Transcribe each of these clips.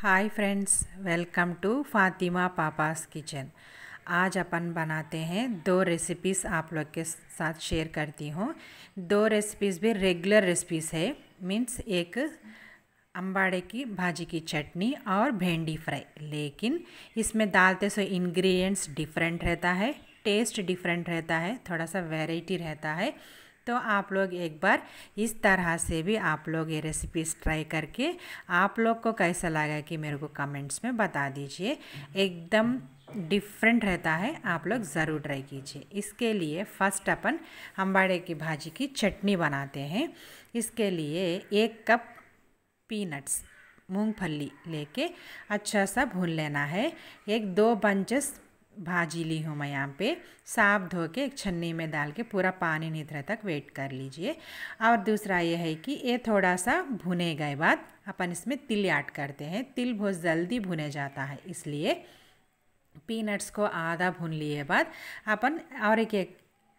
hi friends welcome to Fatima papa's kitchen आज अपन बनाते हैं दो रेसिपीज़ आप लोग के साथ शेयर करती हूँ दो रेसिपीज़ भी रेगुलर रेसिपीज़ है मीन्स एक अंबाड़े की भाजी की चटनी और भेंडी फ्राई लेकिन इसमें डालते सो इंग्रेडिएंट्स डिफरेंट रहता है टेस्ट डिफरेंट रहता है थोड़ा सा वैरायटी रहता है तो आप लोग एक बार इस तरह से भी आप लोग ये रेसिपीज़ ट्राई करके आप लोग को कैसा लगा कि मेरे को कमेंट्स में बता दीजिए एकदम डिफरेंट रहता है आप लोग ज़रूर ट्राई कीजिए इसके लिए फर्स्ट अपन अम्बाड़े की भाजी की चटनी बनाते हैं इसके लिए एक कप पीनट्स मूंगफली लेके अच्छा सा भून लेना है एक दो बंचेस भाजी ली हूँ मैं यहाँ पे साफ धो के एक छन्नी में डाल के पूरा पानी नितरे तक वेट कर लीजिए और दूसरा ये है कि ये थोड़ा सा भुने गए बाद अपन इसमें तिल ऐड करते हैं तिल बहुत जल्दी भुने जाता है इसलिए पीनट्स को आधा भून लिए बाद अपन और एक एक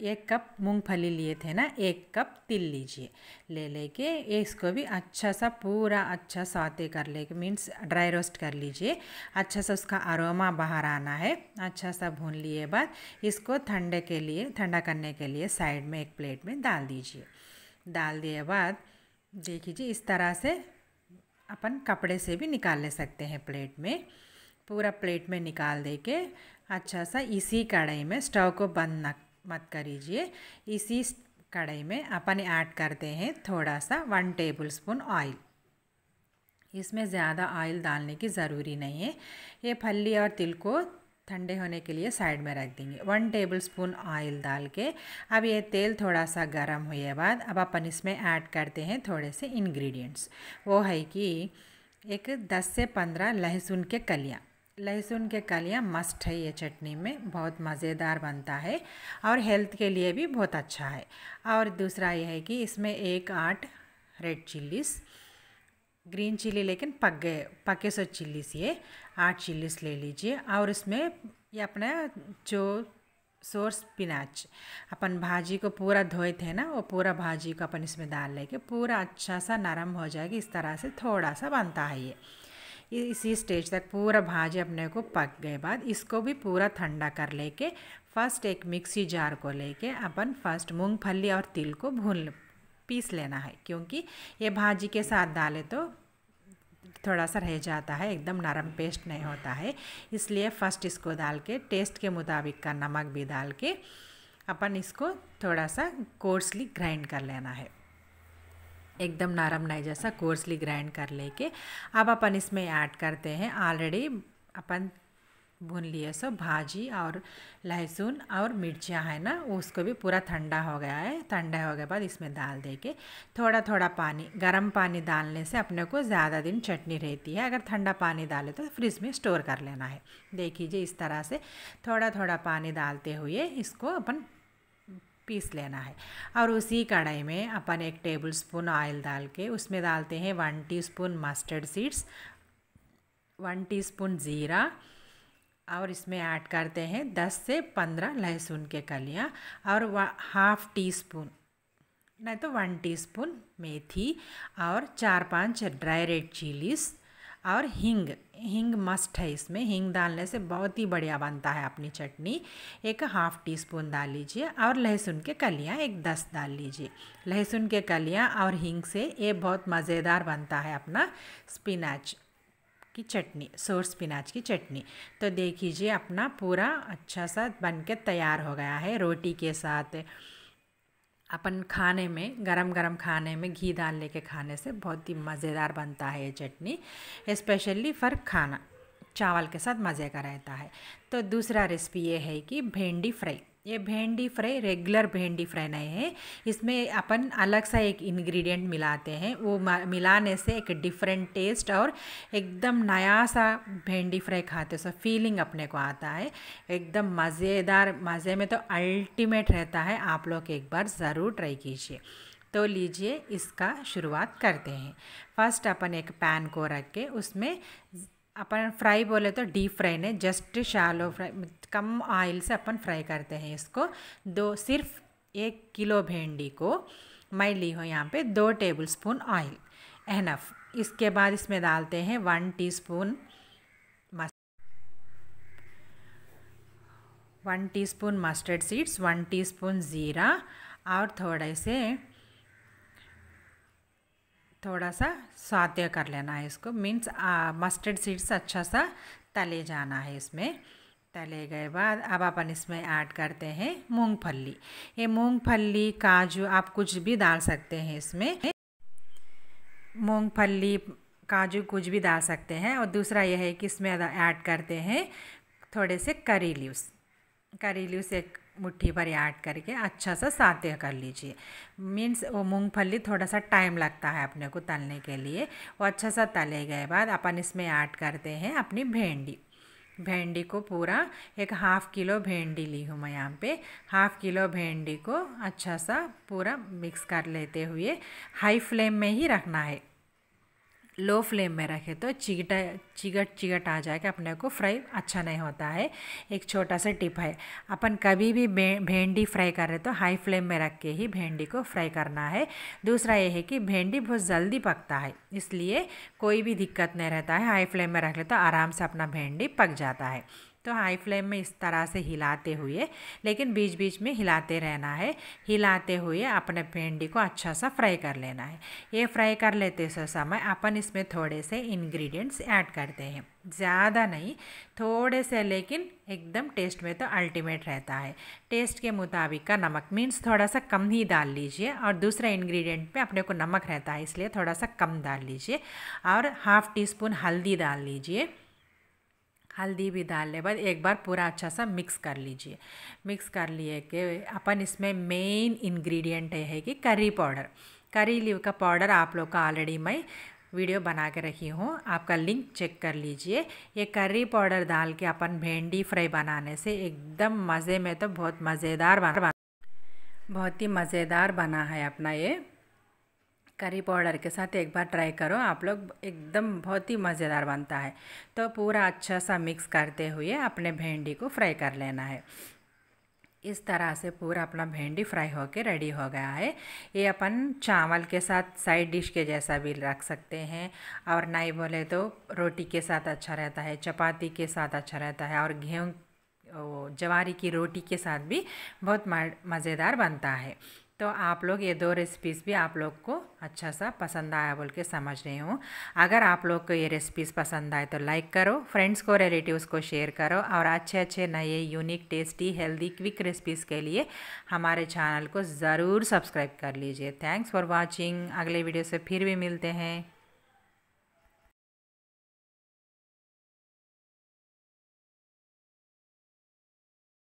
एक कप मूंगफली लिए थे ना एक कप तिल लीजिए ले लेके इसको भी अच्छा सा पूरा अच्छा साते कर ले मीन्स ड्राई रोस्ट कर लीजिए अच्छा सा उसका अरोमा बाहर आना है अच्छा सा भून लिए बाद इसको ठंडे के लिए ठंडा करने के लिए साइड में एक प्लेट में डाल दीजिए डाल दिए बाद देखिए इस तरह से अपन कपड़े से भी निकाल ले सकते हैं प्लेट में पूरा प्लेट में निकाल दे के अच्छा सा इसी कढ़ाई में स्टोव को बंद न मत करीजिए इसी कढ़ाई में अपन ऐड करते हैं थोड़ा सा वन टेबल स्पून ऑयल इसमें ज़्यादा ऑयल डालने की ज़रूरी नहीं है ये फली और तिल को ठंडे होने के लिए साइड में रख देंगे वन टेबल स्पून ऑयल डाल के अब ये तेल थोड़ा सा गर्म हुए बाद अब अपन इसमें ऐड करते हैं थोड़े से इंग्रेडिएंट्स वो है कि एक 10 से 15 लहसुन के कलियाँ लहसुन के कलियाँ मस्ट है ये चटनी में बहुत मज़ेदार बनता है और हेल्थ के लिए भी बहुत अच्छा है और दूसरा यह है कि इसमें एक आठ रेड चिल्लीस ग्रीन चिल्ली लेकिन पक गए पके सो चिल्लीस ये आठ चिल्लीस ले लीजिए और इसमें ये अपना जो सोर्स पिनाच अपन भाजी को पूरा धोए थे ना वो पूरा भाजी को अपन इसमें डाल लेके पूरा अच्छा सा नरम हो जाएगी इस तरह से थोड़ा सा बनता है ये इसी स्टेज तक पूरा भाजी अपने को पक गए बाद इसको भी पूरा ठंडा कर लेके फर्स्ट एक मिक्सी जार को लेके अपन फर्स्ट मूंगफली और तिल को भून पीस लेना है क्योंकि ये भाजी के साथ डाले तो थोड़ा सा रह जाता है एकदम नरम पेस्ट नहीं होता है इसलिए फर्स्ट इसको डाल के टेस्ट के मुताबिक का नमक भी डाल के अपन इसको थोड़ा सा कोर्सली ग्राइंड कर लेना है एकदम नरम नहीं जैसा कोर्सली ग्राइंड कर लेके अब अपन इसमें ऐड करते हैं ऑलरेडी अपन भून लिए सो भाजी और लहसुन और मिर्चियाँ है ना उसको भी पूरा ठंडा हो गया है ठंडा हो गया बाद इसमें डाल दे के थोड़ा थोड़ा पानी गर्म पानी डालने से अपने को ज़्यादा दिन चटनी रहती है अगर ठंडा पानी डाले तो फ्रिज में स्टोर कर लेना है देखिए इस तरह से थोड़ा थोड़ा पानी डालते हुए इसको अपन पीस लेना है और उसी कढ़ाई में अपन एक टेबल स्पून ऑयल डाल के उसमें डालते हैं one teaspoon mustard seeds one teaspoon ज़ीरा और इसमें ऐड करते हैं दस से पंद्रह लहसुन के कलियाँ और हाफ टी स्पून नहीं तो वन टीस्पून मेथी और चार पांच ड्राई रेड चिलीज़ और हींग हींग मस्ट है इसमें हींग डालने से बहुत ही बढ़िया बनता है अपनी चटनी एक हाफ़ टी स्पून डाल लीजिए और लहसुन के कलियाँ एक दस डाल लीजिए लहसुन के कलियाँ और हींग से ये बहुत मज़ेदार बनता है अपना स्पिनाच की चटनी सोर स्पिनाच की चटनी तो देख लीजिए अपना पूरा अच्छा सा बन के तैयार हो गया है रोटी के साथ अपन खाने में गरम गरम खाने में घी डाल लेके खाने से बहुत ही मज़ेदार बनता है ये चटनी स्पेशली फॉर खाना चावल के साथ मज़े का रहता है तो दूसरा रेसिपी ये है कि भिंडी फ्राई ये भेंडी फ्राई रेगुलर भेंडी फ्राई नहीं है इसमें अपन अलग सा एक इंग्रेडिएंट मिलाते हैं वो मिलाने से एक डिफरेंट टेस्ट और एकदम नया सा भेंडी फ्राई खाते सो फीलिंग अपने को आता है एकदम मज़ेदार मज़े में तो अल्टीमेट रहता है आप लोग एक बार ज़रूर ट्राई कीजिए तो लीजिए इसका शुरुआत करते हैं फर्स्ट अपन एक पैन को रख के उसमें अपन फ्राई बोले तो डीप फ्राई नहीं जस्ट शैलो फ्राई कम ऑयल से अपन फ्राई करते हैं इसको दो सिर्फ एक किलो भिंडी को मैं ली हूँ यहाँ पे दो टेबल स्पून ऑयल एनफ इसके बाद इसमें डालते हैं one teaspoon spoon one spoon mustard seeds one teaspoon ज़ीरा और थोड़े से थोड़ा सा स्वाद कर लेना है इसको मीन्स मस्टर्ड सीड्स अच्छा सा तले जाना है इसमें तले गए बाद अब अपन इसमें ऐड करते हैं मूंगफली ये मूंगफली काजू आप कुछ भी डाल सकते हैं इसमें मूंगफली काजू कुछ भी डाल सकते हैं और दूसरा यह है कि इसमें ऐड करते हैं थोड़े से करी लीव्स करी लीव्स एक मुट्ठी भर ऐड करके अच्छा सा सात्य कर लीजिए मीन्स वो मूँगफली थोड़ा सा टाइम लगता है अपने को तलने के लिए वो अच्छा सा तले गए बाद अपन इसमें ऐड करते हैं अपनी भेंडी भेंडी को पूरा एक हाफ़ किलो भेंडी ली हूँ मैं यहाँ पे हाफ़ किलो भेंडी को अच्छा सा पूरा मिक्स कर लेते हुए हाई फ्लेम में ही रखना है लो फ्लेम में रखे तो चिगटा चिगट चिगट आ जाएगा अपने को फ्राई अच्छा नहीं होता है एक छोटा सा टिप है अपन कभी भी भेंडी फ्राई कर रहे तो हाई फ्लेम में रख के ही भेंडी को फ्राई करना है दूसरा ये है कि भेंडी बहुत जल्दी पकता है इसलिए कोई भी दिक्कत नहीं रहता है हाई फ्लेम में रख ले तो आराम से अपना भेंडी पक जाता है तो हाई फ्लेम में इस तरह से हिलाते हुए लेकिन बीच बीच में हिलाते रहना है हिलाते हुए अपने भिंडी को अच्छा सा फ्राई कर लेना है ये फ्राई कर लेते समय अपन इसमें थोड़े से इंग्रेडिएंट्स ऐड करते हैं ज़्यादा नहीं थोड़े से लेकिन एकदम टेस्ट में तो अल्टीमेट रहता है टेस्ट के मुताबिक का नमक मीन्स थोड़ा सा कम ही डाल लीजिए और दूसरा इंग्रेडिएंट पे अपने को नमक रहता है इसलिए थोड़ा सा कम डाल लीजिए और हाफ़ टी स्पून हल्दी डाल लीजिए हल्दी भी डाल ले बाद एक बार पूरा अच्छा सा मिक्स कर लीजिए मिक्स कर लिए कि अपन इसमें मेन इंग्रेडिएंट है कि करी पाउडर करी लीव का पाउडर आप लोग का ऑलरेडी मैं वीडियो बना के रखी हूँ आपका लिंक चेक कर लीजिए ये करी पाउडर डाल के अपन भेंडी फ्राई बनाने से एकदम मज़े में तो बहुत मज़ेदार बना बहुत ही मज़ेदार बना है अपना ये करी पाउडर के साथ एक बार ट्राई करो आप लोग एकदम बहुत ही मज़ेदार बनता है तो पूरा अच्छा सा मिक्स करते हुए अपने भेंडी को फ्राई कर लेना है इस तरह से पूरा अपना भेंडी फ्राई होकर रेडी हो गया है ये अपन चावल के साथ साइड डिश के जैसा भी रख सकते हैं और नहीं बोले तो रोटी के साथ अच्छा रहता है चपाती के साथ अच्छा रहता है और गेहूँ जवारी की रोटी के साथ भी बहुत मज़ेदार बनता है तो आप लोग ये दो रेसिपीज़ भी आप लोग को अच्छा सा पसंद आया बोल के समझ रही हूँ अगर आप लोग को ये रेसिपीज़ पसंद आए तो लाइक करो फ्रेंड्स को रिलेटिव्स को शेयर करो और अच्छे अच्छे नए unique tasty healthy quick recipes के लिए हमारे चैनल को ज़रूर सब्सक्राइब कर लीजिए थैंक्स फॉर वॉचिंग अगले वीडियो से फिर भी मिलते हैं